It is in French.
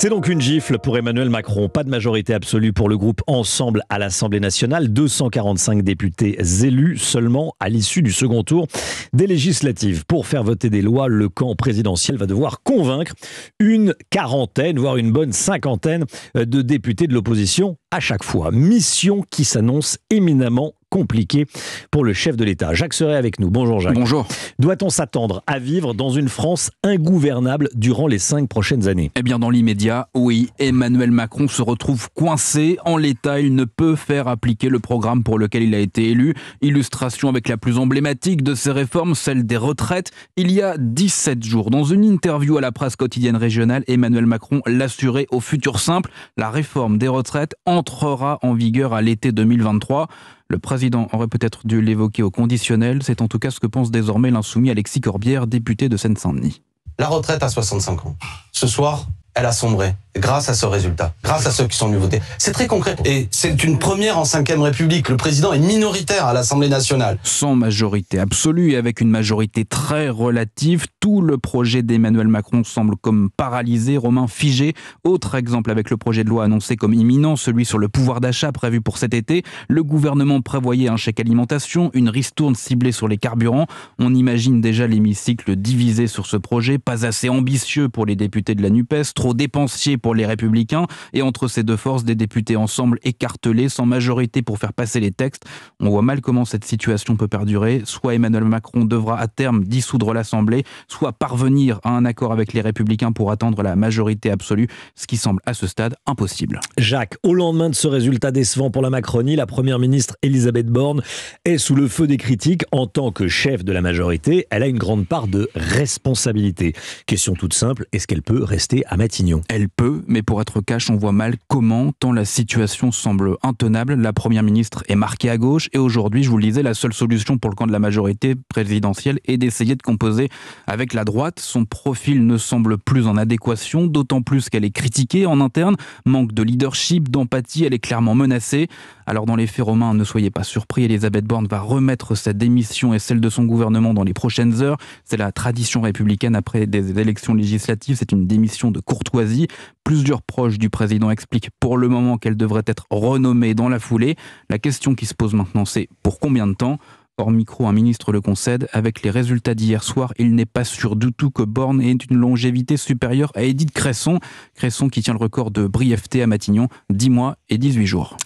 C'est donc une gifle pour Emmanuel Macron. Pas de majorité absolue pour le groupe Ensemble à l'Assemblée nationale. 245 députés élus seulement à l'issue du second tour des législatives. Pour faire voter des lois, le camp présidentiel va devoir convaincre une quarantaine, voire une bonne cinquantaine euh, de députés de l'opposition à chaque fois. Mission qui s'annonce éminemment compliqué pour le chef de l'État. Jacques serait avec nous. Bonjour Jacques. Bonjour. Doit-on s'attendre à vivre dans une France ingouvernable durant les cinq prochaines années Eh bien dans l'immédiat, oui. Emmanuel Macron se retrouve coincé. En l'État, il ne peut faire appliquer le programme pour lequel il a été élu. Illustration avec la plus emblématique de ces réformes, celle des retraites. Il y a 17 jours, dans une interview à la presse quotidienne régionale, Emmanuel Macron l'assurait au futur simple, la réforme des retraites entrera en vigueur à l'été 2023. Le président aurait peut-être dû l'évoquer au conditionnel, c'est en tout cas ce que pense désormais l'insoumis Alexis Corbière, député de Seine-Saint-Denis. La retraite à 65 ans. Ce soir, elle a sombré grâce à ce résultat, grâce à ceux qui sont venus voter. C'est très concret. Et c'est une première en 5 République. Le président est minoritaire à l'Assemblée nationale. Sans majorité absolue et avec une majorité très relative, tout le projet d'Emmanuel Macron semble comme paralysé, Romain figé. Autre exemple avec le projet de loi annoncé comme imminent, celui sur le pouvoir d'achat prévu pour cet été. Le gouvernement prévoyait un chèque alimentation, une ristourne ciblée sur les carburants. On imagine déjà l'hémicycle divisé sur ce projet, pas assez ambitieux pour les députés de la NUPES, trop dépensier pour pour les républicains, et entre ces deux forces, des députés ensemble écartelés, sans majorité pour faire passer les textes. On voit mal comment cette situation peut perdurer. Soit Emmanuel Macron devra à terme dissoudre l'Assemblée, soit parvenir à un accord avec les républicains pour attendre la majorité absolue, ce qui semble à ce stade impossible. Jacques, au lendemain de ce résultat décevant pour la Macronie, la Première ministre Elisabeth Borne est sous le feu des critiques. En tant que chef de la majorité, elle a une grande part de responsabilité. Question toute simple, est-ce qu'elle peut rester à Matignon Elle peut, mais pour être cash, on voit mal comment, tant la situation semble intenable. La première ministre est marquée à gauche et aujourd'hui, je vous le disais, la seule solution pour le camp de la majorité présidentielle est d'essayer de composer avec la droite. Son profil ne semble plus en adéquation, d'autant plus qu'elle est critiquée en interne. Manque de leadership, d'empathie, elle est clairement menacée. Alors dans les faits romains, ne soyez pas surpris, Elisabeth Borne va remettre sa démission et celle de son gouvernement dans les prochaines heures. C'est la tradition républicaine après des élections législatives, c'est une démission de courtoisie. Plusieurs proches du président expliquent pour le moment qu'elle devrait être renommée dans la foulée. La question qui se pose maintenant, c'est pour combien de temps Hors micro, un ministre le concède. Avec les résultats d'hier soir, il n'est pas sûr du tout que Borne ait une longévité supérieure à Edith Cresson. Cresson qui tient le record de brièveté à Matignon, 10 mois et 18 jours.